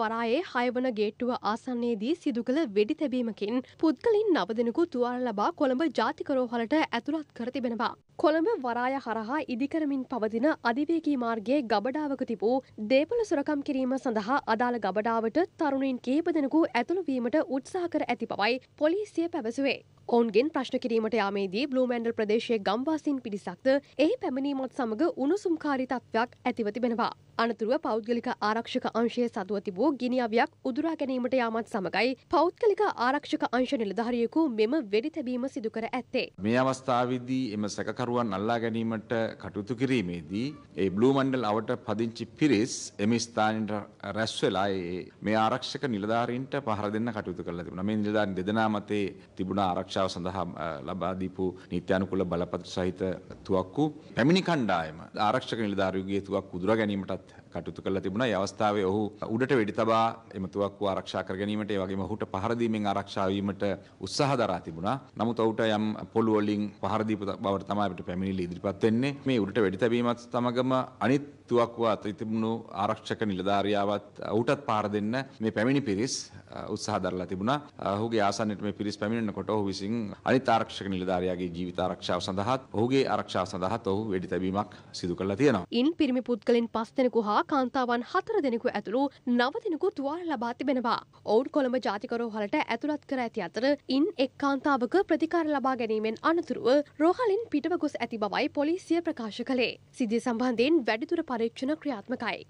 වරායේ හයවන ගේට්ටුව ආසන්නයේදී සිදු කළ වෙඩි තැබීමකින් පුද්ගලින් නවදෙනකු තුවාල ලබා කොළඹ ජාතිකරෝහලට ඇතුළත් කර තිබෙනවා. කොළඹ වරාය හරහා ඉදිකරමින් පවතින අධිවේගී මාර්ගයේ ගබඩාවක තිබූ දේපල සොරකම් කිරීම සඳහා අදාළ ගබඩාවට තරුණින් කීප දෙනෙකු ඇතුළු වීමට උත්සාහ කර ඇති බවයි පොලිසිය පැවසුවේ. ඔවන්ගෙන් ප්‍රශ්න කිරීමට යාමේදී බ්ලූමැන්ඩල් ප්‍රදේශයේ ගම්වාසින් පිරිසක්ද එහි පැමිණීමත් සමඟ උණුසුම්කාරී තත්ත්වයක් ඇතිව තිබෙනවා. අනතුරුව පෞද්ගලික ආරක්ෂක අංශය සතුව තිබූ ගිනිියාවයක් උදුරා ගැනීමට යාමත් සමඟයි පෞද්ගලික ආරක්ෂක අංශ නිලධාරියෙකු මෙම වෙඩි තැබීම සිදුකර ඇත්තේ. මේ අවස්ථාවදී එම සැකරුවන් අල්ලා ගැනීමට කටයුතු කිරීමේදී ඒ බ්ලූමන්ඩල් අවට පදිංචි පිරිස් එම ස්ථානට රැස්වෙලා මේ ආරක්ෂක නිලධාරීන්ට පහර දෙන්න කටයුතු කරලා තිබුණ මේ නිලධාරින් දෙදනාමතේ තිබුණ ආරක්ෂ ආරක්ෂාව සඳහා ලබා දීපු නීත්‍යානුකූල බලපත්‍ර සහිත තුවක්කු පැමිණි කණ්ඩායම ආරක්ෂක නිලධාරියගේ තුවක්කු උදුරා ගැනීමටත් කටයුතු කරලා තිබුණා. ඒ අවස්ථාවේ ඔහු උඩට වෙඩි තබා එම තුවක්කු ආරක්ෂා කර ගැනීමට ඒ වගේම ඔහුට පහර දීමෙන් ආරක්ෂා වීමට උත්සාහ දරා තිබුණා. නමුත් ඔහුට යම් පොළු වලින් පහර දීපු බවට තමයි අපිට පැමිණිලි ඉදිරිපත් වෙන්නේ. මේ උඩට වෙඩි තැබීමත් සමගම අනිත් තුවක්කුව අතර තිබුණු ආරක්ෂක නිලධාරියාවත් ඔහුටත් පාර දෙන්න මේ පැමිණි පිරිස් උත්සාහ දරලා තිබුණා. ඔහුගේ ආසන්නයට මේ පිරිස් පැමිණෙනකොට ඔහු විසින් විසින් අනිත් ආරක්ෂක නිලධාරියාගේ ජීවිත ආරක්ෂාව සඳහාත් ඔහුගේ ආරක්ෂාව සඳහාත් ඔහු වෙඩි තැබීමක් සිදු කරලා තියෙනවා. ඉන් පිරිමි පුද්ගලයන් 5 දෙනෙකු හා කාන්තාවන් 4 දෙනෙකු ඇතුළු 9 දෙනෙකු තුවාල ලබා තිබෙනවා. ඔවුන් කොළඹ ජාතික රෝහලට ඇතුළත් කර ඇති අතර ඉන් එක් කාන්තාවක ප්‍රතිකාර ලබා ගැනීමෙන් අනතුරුව රෝහලින් පිටව ගොස් ඇති බවයි පොලිසිය ප්‍රකාශ කළේ. සිද්ධිය සම්බන්ධයෙන් වැඩිදුර පරීක්ෂණ ක්‍රියාත්මකයි.